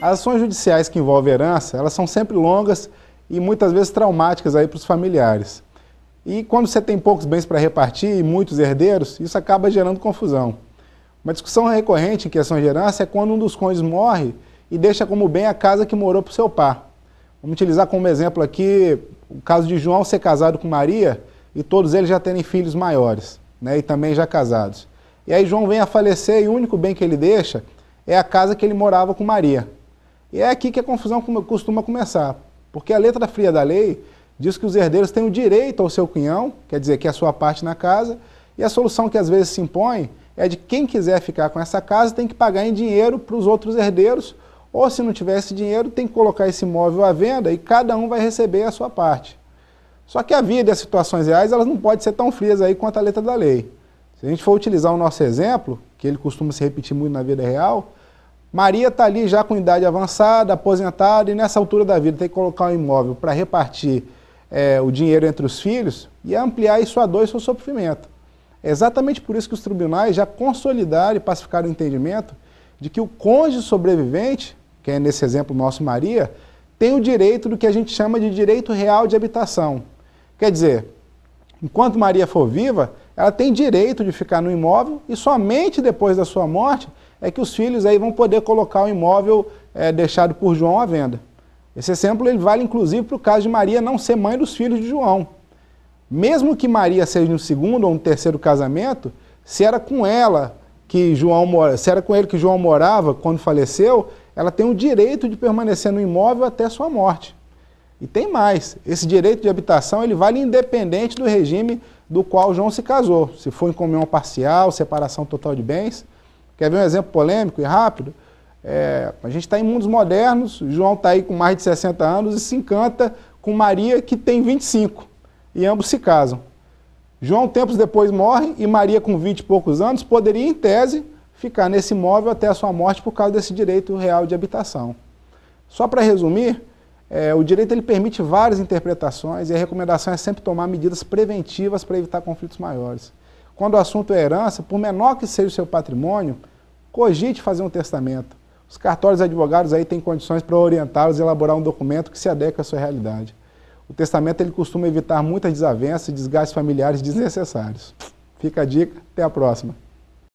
As ações judiciais que envolvem herança, elas são sempre longas e muitas vezes traumáticas aí para os familiares. E quando você tem poucos bens para repartir e muitos herdeiros, isso acaba gerando confusão. Uma discussão recorrente em questão de herança é quando um dos cônjuges morre e deixa como bem a casa que morou para o seu par. Vamos utilizar como exemplo aqui o caso de João ser casado com Maria e todos eles já terem filhos maiores, né, e também já casados. E aí João vem a falecer e o único bem que ele deixa é a casa que ele morava com Maria. E é aqui que a confusão costuma começar, porque a letra fria da lei diz que os herdeiros têm o direito ao seu quinhão, quer dizer, que é a sua parte na casa, e a solução que às vezes se impõe é de quem quiser ficar com essa casa tem que pagar em dinheiro para os outros herdeiros, ou se não tivesse dinheiro, tem que colocar esse imóvel à venda e cada um vai receber a sua parte. Só que a vida e as situações reais, elas não podem ser tão frias aí quanto a letra da lei. Se a gente for utilizar o nosso exemplo, que ele costuma se repetir muito na vida real, Maria está ali já com idade avançada, aposentada, e nessa altura da vida tem que colocar um imóvel para repartir é, o dinheiro entre os filhos e ampliar isso a dois seu sofrimento. É exatamente por isso que os tribunais já consolidaram e pacificaram o entendimento de que o cônjuge sobrevivente, que é nesse exemplo nosso Maria, tem o direito do que a gente chama de direito real de habitação. Quer dizer, enquanto Maria for viva, ela tem direito de ficar no imóvel e somente depois da sua morte é que os filhos aí vão poder colocar o imóvel é, deixado por João à venda. Esse exemplo ele vale inclusive para o caso de Maria não ser mãe dos filhos de João. Mesmo que Maria seja um segundo ou um terceiro casamento, se era com ela que João mora, se era com ele que João morava quando faleceu, ela tem o direito de permanecer no imóvel até sua morte. E tem mais, esse direito de habitação ele vale independente do regime do qual João se casou, se for em comunhão parcial, separação total de bens. Quer ver um exemplo polêmico e rápido? É, a gente está em mundos modernos, João está aí com mais de 60 anos e se encanta com Maria, que tem 25, e ambos se casam. João, tempos depois, morre e Maria, com 20 e poucos anos, poderia, em tese, ficar nesse imóvel até a sua morte por causa desse direito real de habitação. Só para resumir, é, o direito ele permite várias interpretações e a recomendação é sempre tomar medidas preventivas para evitar conflitos maiores. Quando o assunto é herança, por menor que seja o seu patrimônio, cogite fazer um testamento. Os cartórios advogados aí têm condições para orientá-los e elaborar um documento que se adeque à sua realidade. O testamento ele costuma evitar muitas desavenças e desgastes familiares desnecessários. Fica a dica, até a próxima.